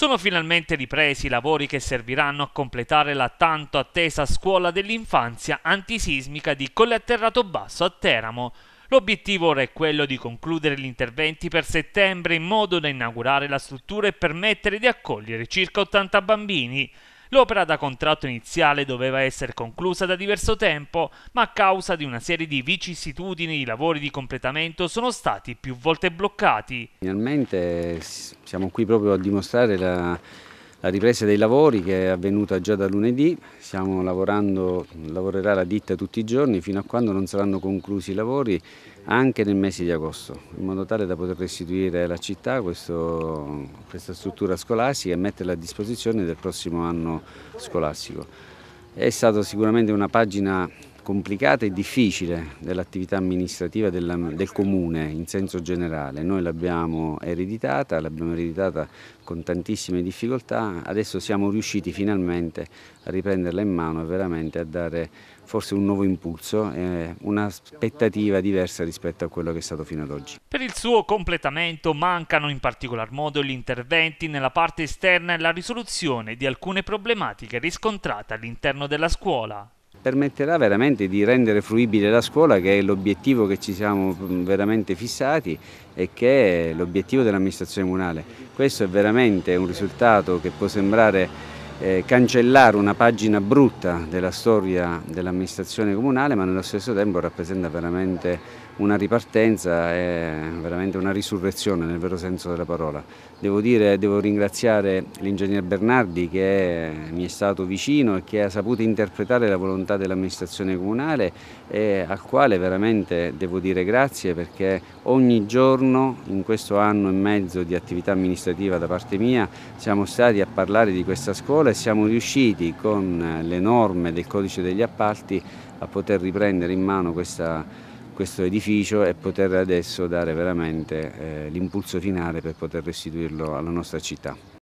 Sono finalmente ripresi i lavori che serviranno a completare la tanto attesa scuola dell'infanzia antisismica di Colle Atterrato Basso a Teramo. L'obiettivo ora è quello di concludere gli interventi per settembre in modo da inaugurare la struttura e permettere di accogliere circa 80 bambini. L'opera da contratto iniziale doveva essere conclusa da diverso tempo, ma a causa di una serie di vicissitudini i lavori di completamento sono stati più volte bloccati. Finalmente siamo qui proprio a dimostrare la la ripresa dei lavori che è avvenuta già da lunedì, lavorerà la ditta tutti i giorni fino a quando non saranno conclusi i lavori anche nel mese di agosto, in modo tale da poter restituire alla città questo, questa struttura scolastica e metterla a disposizione del prossimo anno scolastico. È stata sicuramente una pagina complicata e difficile dell'attività amministrativa della, del comune in senso generale. Noi l'abbiamo ereditata, l'abbiamo ereditata con tantissime difficoltà, adesso siamo riusciti finalmente a riprenderla in mano e veramente a dare forse un nuovo impulso e un'aspettativa diversa rispetto a quello che è stato fino ad oggi. Per il suo completamento mancano in particolar modo gli interventi nella parte esterna e la risoluzione di alcune problematiche riscontrate all'interno della scuola permetterà veramente di rendere fruibile la scuola che è l'obiettivo che ci siamo mm, veramente fissati e che è l'obiettivo dell'amministrazione comunale. Questo è veramente un risultato che può sembrare eh, cancellare una pagina brutta della storia dell'amministrazione comunale ma nello stesso tempo rappresenta veramente una ripartenza e veramente una risurrezione nel vero senso della parola. Devo dire, devo ringraziare l'ingegner Bernardi che mi è stato vicino e che ha saputo interpretare la volontà dell'amministrazione comunale e al quale veramente devo dire grazie perché ogni giorno in questo anno e mezzo di attività amministrativa da parte mia siamo stati a parlare di questa scuola Ora siamo riusciti con le norme del codice degli appalti a poter riprendere in mano questa, questo edificio e poter adesso dare veramente eh, l'impulso finale per poter restituirlo alla nostra città.